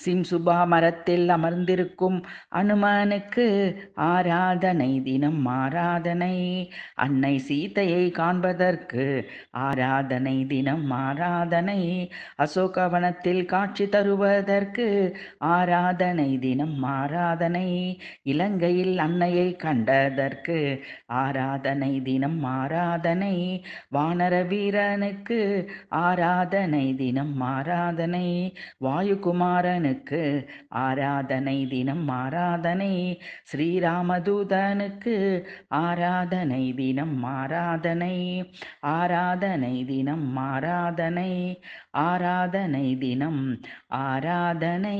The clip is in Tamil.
சிம்சுபா மரத்தில் அமர்ந்திருக்கும் அனுமானுக்கு ஆராதனை தினம் ஆராதனை அன்னை சீதையை காண்பதற்கு ஆராதனை தினம் ஆராதனை அசோகவனத்தில் காட்சி தருவதற்கு ஆராதனை தினம் ஆராதனை இலங்கையில் அன்னையை கண்டதற்கு ஆராதனை தினம் ஆராதனை வானர வீரனுக்கு ஆராதனை தினம் ஆராதனை வாயுகுமாரன் ஸ்ரீராமதூதனுக்கு ஆராதனை தினம் ஆராதனை ஸ்ரீராமதூதனுக்கு ஆராதனை தினம் ஆராதனை ஆராதனை தினம் ஆராதனை ஆராதனை தினம் ஆராதனை